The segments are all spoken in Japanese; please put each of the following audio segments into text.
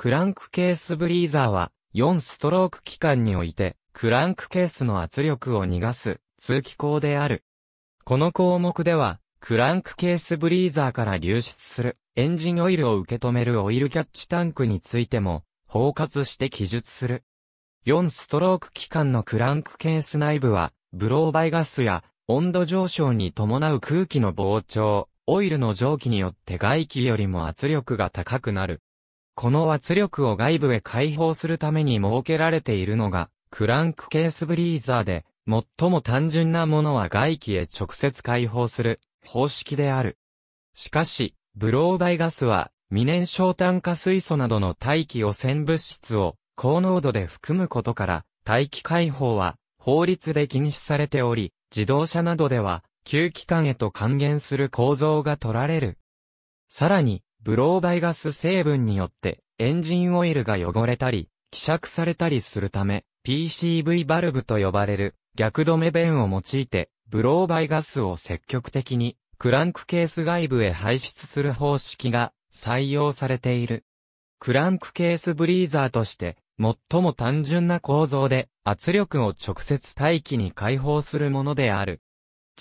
クランクケースブリーザーは、4ストローク機関において、クランクケースの圧力を逃がす、通気口である。この項目では、クランクケースブリーザーから流出する、エンジンオイルを受け止めるオイルキャッチタンクについても、包括して記述する。4ストローク機関のクランクケース内部は、ブローバイガスや、温度上昇に伴う空気の膨張、オイルの蒸気によって外気よりも圧力が高くなる。この圧力を外部へ解放するために設けられているのが、クランクケースブリーザーで、最も単純なものは外気へ直接解放する方式である。しかし、ブローバイガスは、未燃焼炭化水素などの大気汚染物質を高濃度で含むことから、大気解放は法律で禁止されており、自動車などでは、吸気管へと還元する構造が取られる。さらに、ブローバイガス成分によってエンジンオイルが汚れたり、希釈されたりするため、PCV バルブと呼ばれる逆止め弁を用いて、ブローバイガスを積極的にクランクケース外部へ排出する方式が採用されている。クランクケースブリーザーとして最も単純な構造で圧力を直接大気に解放するものである。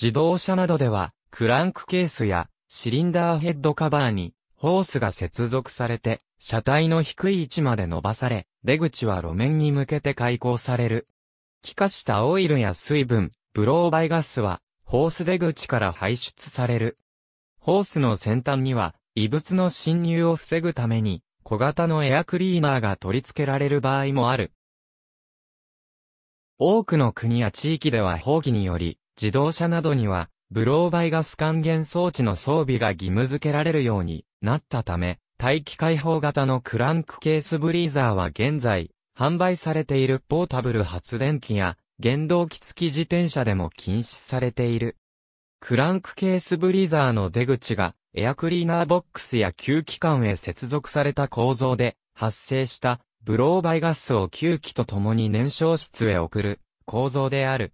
自動車などではクランクケースやシリンダーヘッドカバーにホースが接続されて、車体の低い位置まで伸ばされ、出口は路面に向けて開口される。気化したオイルや水分、ブローバイガスは、ホース出口から排出される。ホースの先端には、異物の侵入を防ぐために、小型のエアクリーナーが取り付けられる場合もある。多くの国や地域では放棄により、自動車などには、ブローバイガス還元装置の装備が義務付けられるようになったため、大気開放型のクランクケースブリーザーは現在、販売されているポータブル発電機や、原動機付き自転車でも禁止されている。クランクケースブリーザーの出口が、エアクリーナーボックスや吸気管へ接続された構造で、発生した、ブローバイガスを吸気と共に燃焼室へ送る、構造である。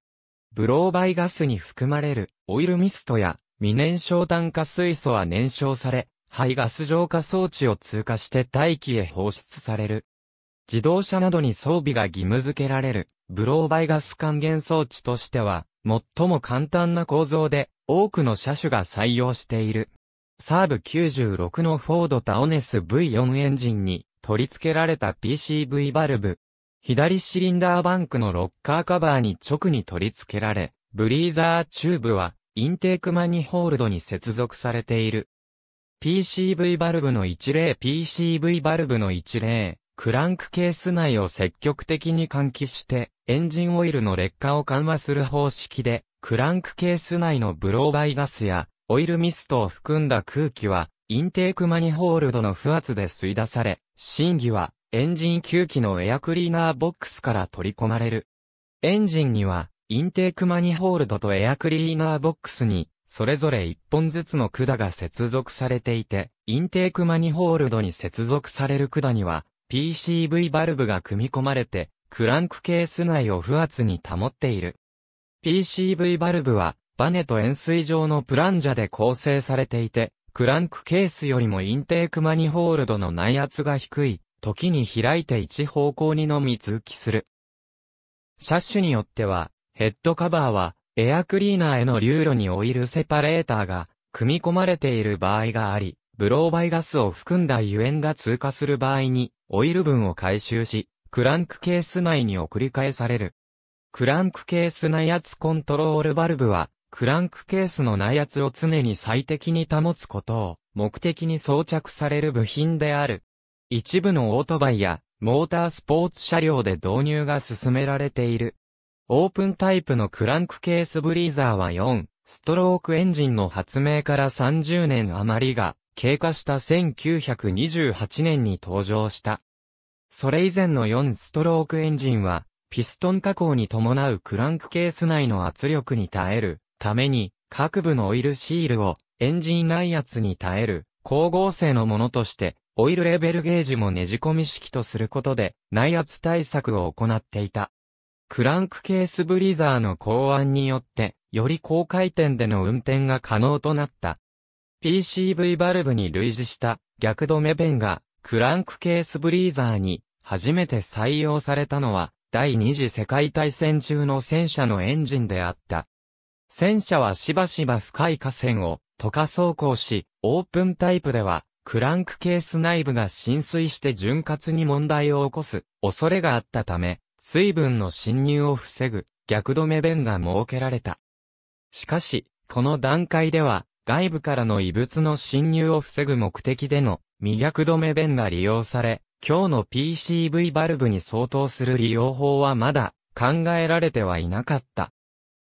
ブローバイガスに含まれる、オイルミストや、未燃焼炭化水素は燃焼され、排ガス浄化装置を通過して大気へ放出される。自動車などに装備が義務付けられる、ブローバイガス還元装置としては、最も簡単な構造で、多くの車種が採用している。サーブ96のフォードタオネス V4 エンジンに取り付けられた PCV バルブ。左シリンダーバンクのロッカーカバーに直に取り付けられ、ブリーザーチューブはインテークマニホールドに接続されている。PCV バルブの一例 PCV バルブの一例、クランクケース内を積極的に換気して、エンジンオイルの劣化を緩和する方式で、クランクケース内のブローバイガスや、オイルミストを含んだ空気は、インテークマニホールドの不圧で吸い出され、真偽は、エンジン吸気のエアクリーナーボックスから取り込まれる。エンジンには、インテークマニホールドとエアクリーナーボックスに、それぞれ1本ずつの管が接続されていて、インテークマニホールドに接続される管には、PCV バルブが組み込まれて、クランクケース内を不圧に保っている。PCV バルブは、バネと円錐状のプランジャで構成されていて、クランクケースよりもインテークマニホールドの内圧が低い、時に開いて一方向にのみ通気する。車種によっては、ヘッドカバーは、エアクリーナーへの流路にオイルセパレーターが組み込まれている場合があり、ブローバイガスを含んだ油煙が通過する場合に、オイル分を回収し、クランクケース内に送り返される。クランクケース内圧コントロールバルブは、クランクケースの内圧を常に最適に保つことを目的に装着される部品である。一部のオートバイやモータースポーツ車両で導入が進められている。オープンタイプのクランクケースブリーザーは4、ストロークエンジンの発明から30年余りが経過した1928年に登場した。それ以前の4ストロークエンジンは、ピストン加工に伴うクランクケース内の圧力に耐えるために、各部のオイルシールをエンジン内圧に耐える光合成のものとして、オイルレベルゲージもねじ込み式とすることで内圧対策を行っていた。クランクケースブリザーの考案によって、より高回転での運転が可能となった。PCV バルブに類似した逆止め弁がクランクケースブリーザーに初めて採用されたのは第二次世界大戦中の戦車のエンジンであった。戦車はしばしば深い河川を溶か走行し、オープンタイプではクランクケース内部が浸水して潤滑に問題を起こす恐れがあったため、水分の侵入を防ぐ逆止め弁が設けられた。しかし、この段階では、外部からの異物の侵入を防ぐ目的での未逆止め弁が利用され、今日の PCV バルブに相当する利用法はまだ考えられてはいなかった。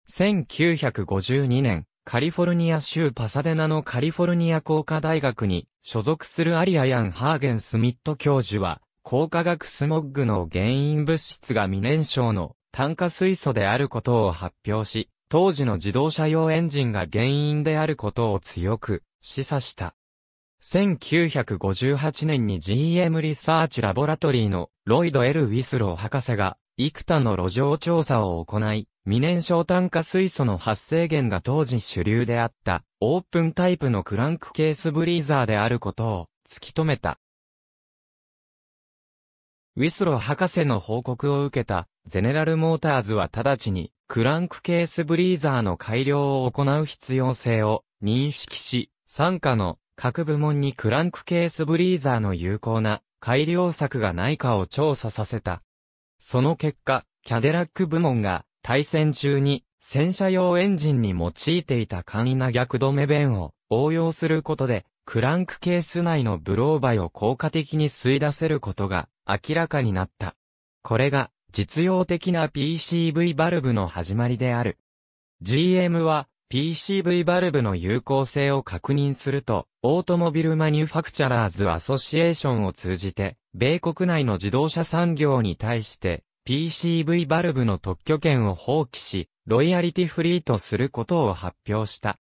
1952年、カリフォルニア州パサデナのカリフォルニア工科大学に所属するアリアヤン・ハーゲン・スミット教授は、高化学スモッグの原因物質が未燃焼の炭化水素であることを発表し、当時の自動車用エンジンが原因であることを強く示唆した。1958年に GM リサーチラボラトリーのロイド・エル・ウィスロー博士が幾多の路上調査を行い、未燃焼炭化水素の発生源が当時主流であったオープンタイプのクランクケースブリーザーであることを突き止めた。ウィスロ博士の報告を受けた、ゼネラルモーターズは直ちに、クランクケースブリーザーの改良を行う必要性を認識し、参加の各部門にクランクケースブリーザーの有効な改良策がないかを調査させた。その結果、キャデラック部門が対戦中に戦車用エンジンに用いていた簡易な逆止め弁を応用することで、クランクケース内のブローバイを効果的に吸い出せることが明らかになった。これが実用的な PCV バルブの始まりである。GM は PCV バルブの有効性を確認すると、オートモビルマニュファクチャラーズアソシエーションを通じて、米国内の自動車産業に対して、PCV バルブの特許権を放棄し、ロイヤリティフリーとすることを発表した。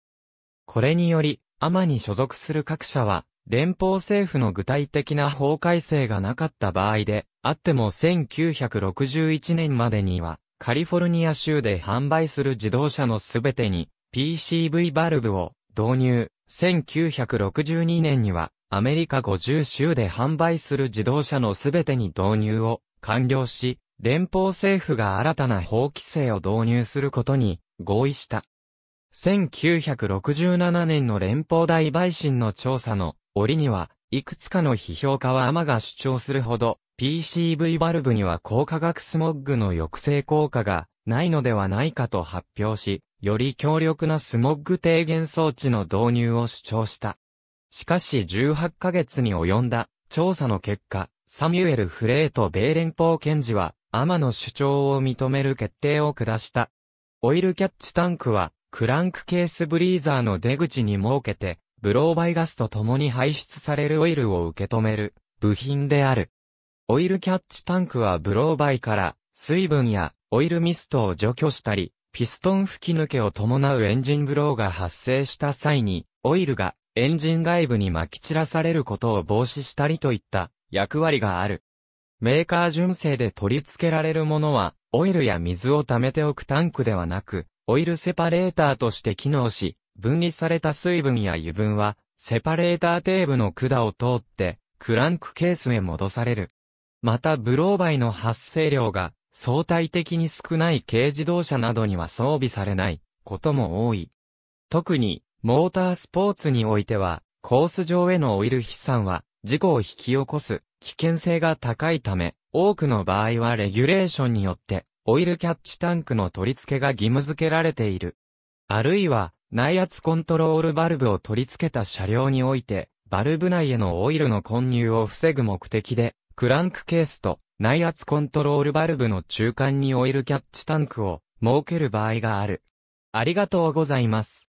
これにより、アマに所属する各社は、連邦政府の具体的な法改正がなかった場合で、あっても1961年までには、カリフォルニア州で販売する自動車のすべてに PCV バルブを導入。1962年にはアメリカ50州で販売する自動車のすべてに導入を完了し、連邦政府が新たな法規制を導入することに合意した。1967年の連邦大陪審の調査の折には、いくつかの批評家はアマが主張するほど、PCV バルブには高化学スモッグの抑制効果がないのではないかと発表し、より強力なスモッグ低減装置の導入を主張した。しかし18ヶ月に及んだ調査の結果、サミュエル・フレート米連邦検事は、アマの主張を認める決定を下した。オイルキャッチタンクは、クランクケースブリーザーの出口に設けて、ブローバイガスと共に排出されるオイルを受け止める部品である。オイルキャッチタンクはブローバイから水分やオイルミストを除去したり、ピストン吹き抜けを伴うエンジンブローが発生した際に、オイルがエンジン外部に撒き散らされることを防止したりといった役割がある。メーカー純正で取り付けられるものは、オイルや水を溜めておくタンクではなく、オイルセパレーターとして機能し、分離された水分や油分は、セパレーターテーブの管を通って、クランクケースへ戻される。また、ブローバイの発生量が、相対的に少ない軽自動車などには装備されないことも多い。特に、モータースポーツにおいては、コース上へのオイル飛散は、事故を引き起こす危険性が高いため、多くの場合はレギュレーションによって、オイルキャッチタンクの取り付けが義務付けられている。あるいは、内圧コントロールバルブを取り付けた車両において、バルブ内へのオイルの混入を防ぐ目的で、クランクケースと内圧コントロールバルブの中間にオイルキャッチタンクを設ける場合がある。ありがとうございます。